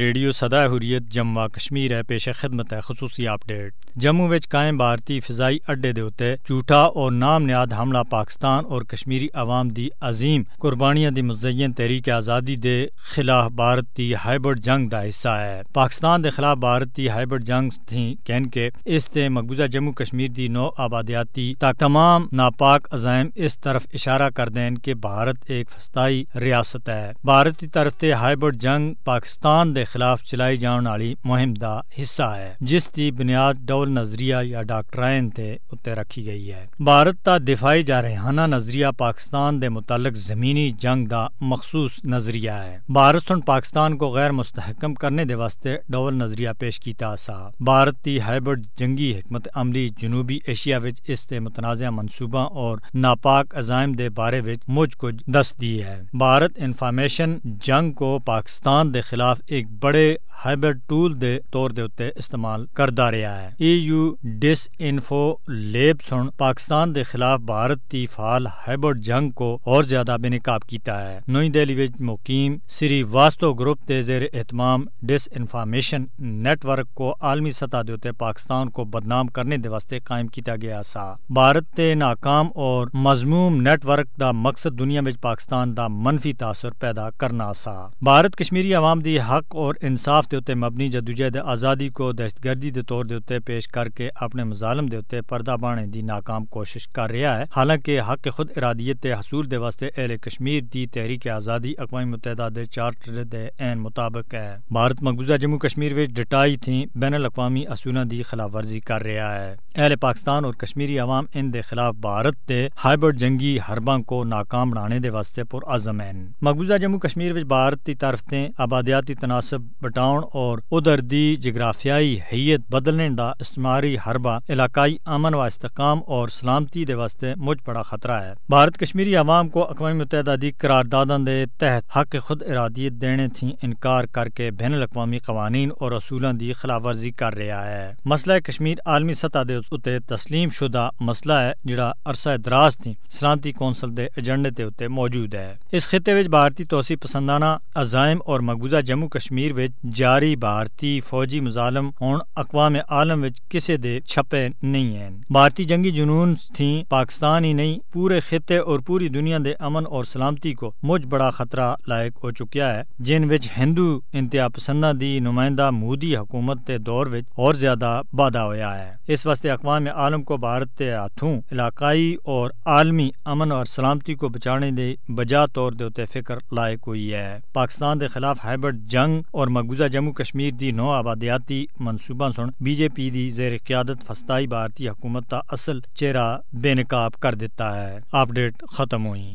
radio सदा हुरियत जम्वा कश्मीर है पेश खिदमत है खसूसी अपडेट जम्मू में कायम भारतीय फिजाई अड्डे के उत्ते झूठा और नाम न्याद हमला पाकिस्तान और कश्मीरी आवाम की अजीम कुर्बानिया की मुजयन तहरीक आज़ादी के खिलाफ भारत की हाइब्रिड जंग का हिस्सा है पाकिस्तान के खिलाफ भारत की हाइब्रिड जंग थी कहन के इस मकबूजा जम्मू कश्मीर की नौ आबादियाती तमाम नापाक अजायम इस तरफ इशारा कर दें कि भारत एक फस्ताई रियासत है भारत की तरफ से हाइब्रिड जंग पाकिस्तान दे ਦੇ ਖਿਲਾਫ ਚਲਾਈ ਜਾਣ ਵਾਲੀ ਮੁਹਿੰਮ ਦਾ ਹਿੱਸਾ ਹੈ ਜਿਸ ਦੀ ਬੁਨਿਆਦ ਡੋਲ ਨਜ਼ਰੀਆ ਜਾਂ ਡਾਕਟਰਾਇਨ ਤੇ ਉੱਤੇ ਰੱਖੀ ਗਈ ਹੈ ਭਾਰਤ ਦਾ ਦਿਫਾਈ ਜਾ ਰਹਿਾਨਾ ਨਜ਼ਰੀਆ ਪਾकिस्तान ਦੇ ਮੁਤਲਕ ਜ਼ਮੀਨੀ ਜੰਗ ਦਾ ਮਖਸੂਸ ਨਜ਼ਰੀਆ ਹੈ भारत सुन पाकिस्तान को गैर मुस्तहकम करने के वास्ते डोवल नजरिया पेश किया सा भारत की हाइब्रिड जंगी हमत अमली जनूबी एशिया विच इस ते मनसूबा और नापाक अजायम के बारे विच मुझ कुछ दस दी है भारत इंफॉर्मेशन जंग को पाकिस्तान के खिलाफ एक एक बड़े ਹਾਈਬ੍ਰਿਡ ਟੂਲ ਦੇ ਤੌਰ ਦੇ ਉੱਤੇ ਇਸਤੇਮਾਲ ਕਰਦਾ ਰਿਹਾ ਹੈ ਈਯੂ ਡਿਸ ਇਨਫੋ ਲੇਬ ਸੁਣ ਪਾਕਿਸਤਾਨ ਦੇ ਖਿਲਾਫ ਭਾਰਤ ਫਾਲ ਹਾਈਬ੍ਰਿਡ ਜੰਗ को और ज्यादा बेनकाब किया है नई दिल्ली विच मुकीम श्री वास्तो ग्रुप के जेर एहतमाम डिस इन्फॉर्मेशन नेटवर्क को आलमी सतह के उत्ते पाकिस्तान को बदनाम करने के वास्ते कायम किया गया सा भारत के नाकाम और मजमूम नैटवर्क का मकसद दुनिया में पाकिस्तान का मनफी तासर पैदा करना सा भारत कश्मीरी आवाम की हक और इंसाफ के उत्ते मबनी जदोजहद आज़ादी को दहशतगर्दी के तौर के उ पेश करके अपने मुजालम के उत्ते परदा पाने की नाकाम कोशिश कर रहा है हालांकि हक खुद इरादियत हसूल के वास्ते अहले कश्मीर की तहरीक आज़ादी अकवा मुतहद चार्टर के एन मुताबक है भारत मकबूजा जम्मू कश्मीर में डटाई थी बैन अवी असूलों की खिलाफवर्जी कर रहा है अहले पाकिस्तान और कश्मीरी आवाम इन खिलाफ भारत के हाइब्रिड जंगी हरबा को नाकाम बनाने के वास्ते पुरअजम हैं मकबूजा जम्मू कश्मीर में भारत की तरफ से आबादियाती तनासब बटाने ਵਧਾਉਣ ਔਰ ਉਧਰ ਦੀ ਜਗਰਾਫਿਆਈ ਹਈਅਤ ਬਦਲਣ ਦਾ ਇਸਤਮਾਰੀ ਹਰਬਾ इलाकाई अमन व इसकाम और सलामती वास्ते मुझ बड़ा खतरा है भारत कश्मीरी आवाम को अकवामी मुतहदा की करारदादा के तहत हक खुद इरादियत देने थी इनकार करके बैन अवी कवानीन और असूलों की खिलाफ वर्जी कर रहा है मसला कश्मीर आलमी सतह के उत्ते तस्लीम शुदा मसला है जड़ा अरसा दराज थी सलामती कौंसल के एजेंडे के उत्ते मौजूद है इस खिते भारतीय तोसी पसंदाना अजायम और मकबूजा जम्मू कश्मीर ਜਾਰੀ ਭਾਰਤੀ ਫੌਜੀ ਮੁਜ਼ਾਲਮ ਹੁਣ ਅਕਵਾਮ ਆਲਮ ਵਿੱਚ ਕਿਸੇ ਦੇ ਛਪੇ ਨਹੀਂ ਹਨ ਭਾਰਤੀ ਜੰਗੀ जुनून थी पाकिस्तान ही नहीं पूरे खिते और पूरी दुनिया के अमन और सलामती को मुझ बड़ा खतरा लायक हो चुका है जिन विच हिंदू इंतहा पसंदा की नुमाइंदा मोदी हुकूमत के दौर विच और ज्यादा वाधा होया है इस वास्ते अकवाम आलम को भारत के हाथों इलाकाई और आलमी अमन और सलामती को बचाने के बजा तौर फिक्र लायक हुई है पाकिस्तान के खिलाफ हाइब्रिड जंग और मकबूजा जम्मू कश्मीर की नौ आबादियाती मनसूबा सुन बीजेपी की जेर क्यादत फस्ताई भारतीय हकूमत का असल चेहरा बेनकाब कर दिता है अपडेट खत्म हुई